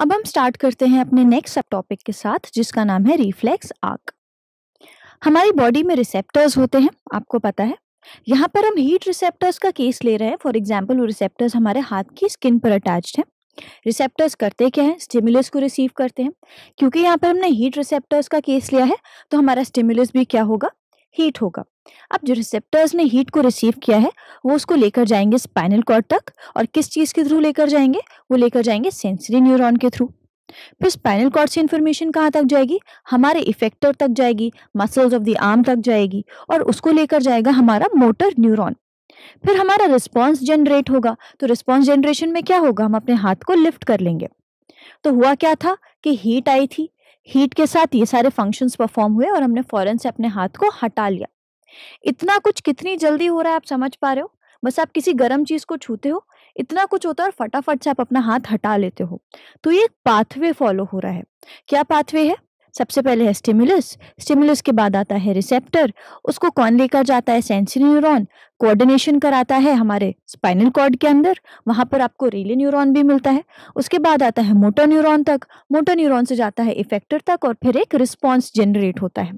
अब हम स्टार्ट करते हैं अपने नेक्स्ट सब टॉपिक के साथ जिसका नाम है रिफ्लेक्स आग हमारी बॉडी में रिसेप्टर्स होते हैं आपको पता है यहाँ पर हम हीट रिसेप्टर्स का केस ले रहे हैं फॉर एग्जाम्पल वो रिसेप्टर्स हमारे हाथ की स्किन पर अटैच्ड है रिसेप्टर्स करते क्या है स्टिमुलस को रिसीव करते हैं क्योंकि यहाँ पर हमने हीट रिसेप्टर्स का केस लिया है तो हमारा स्टिमुलस भी क्या होगा हीट होगा अब जो रिसेप्टर्स ने हीट को रिसीव किया है वो उसको लेकर जाएंगे स्पाइनल कॉर्ड तक और किस चीज़ के थ्रू लेकर जाएंगे वो लेकर जाएंगे सेंसरी न्यूरॉन के थ्रू फिर स्पाइनल कॉर्ड से इन्फॉर्मेशन कहाँ तक जाएगी हमारे इफेक्टर तक जाएगी मसल्स ऑफ द आर्म तक जाएगी और उसको लेकर जाएगा हमारा मोटर न्यूरॉन फिर हमारा रिस्पॉन्स जनरेट होगा तो रिस्पॉन्स जनरेशन में क्या होगा हम अपने हाथ को लिफ्ट कर लेंगे तो हुआ क्या था कि हीट आई थी हीट के साथ ये सारे फंक्शंस परफॉर्म हुए और हमने फॉरन से अपने हाथ को हटा लिया इतना कुछ कितनी जल्दी हो रहा है आप समझ पा रहे हो बस आप किसी गर्म चीज़ को छूते हो इतना कुछ होता है और फटाफट से आप अपना हाथ हटा लेते हो तो ये पाथवे फॉलो हो रहा है क्या पाथवे है सबसे पहले है स्टिमुलस स्टिमुलस के बाद आता है रिसेप्टर उसको कौन लेकर जाता है सेंसरी न्यूरॉन कोऑर्डिनेशन कराता है हमारे स्पाइनल कॉर्ड के अंदर वहाँ पर आपको रिले न्यूरॉन भी मिलता है उसके बाद आता है मोटर न्यूरॉन तक मोटर न्यूरॉन से जाता है इफेक्टर तक और फिर एक रिस्पॉन्स जनरेट होता है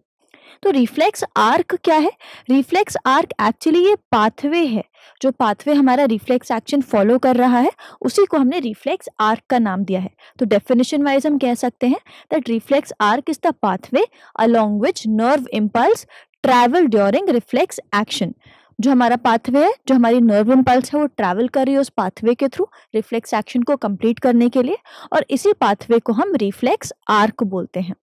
तो रिफ्लेक्स आर्क क्या है रिफ्लेक्स आर्क एक्चुअली ये पाथवे है जो पाथवे हमारा रिफ्लेक्स एक्शन फॉलो कर रहा है उसी को हमने रिफ्लेक्स आर्क का नाम दिया है तो डेफिनेशन वाइज हम कह सकते हैं that reflex arc is the pathway along which nerve impulse travel during reflex action जो हमारा पाथवे है जो हमारी नर्व इम्पल्स है वो ट्रैवल कर रही है उस पाथवे के थ्रू रिफ्लेक्स एक्शन को कंप्लीट करने के लिए और इसी पाथवे को हम रिफ्लेक्स आर्क बोलते हैं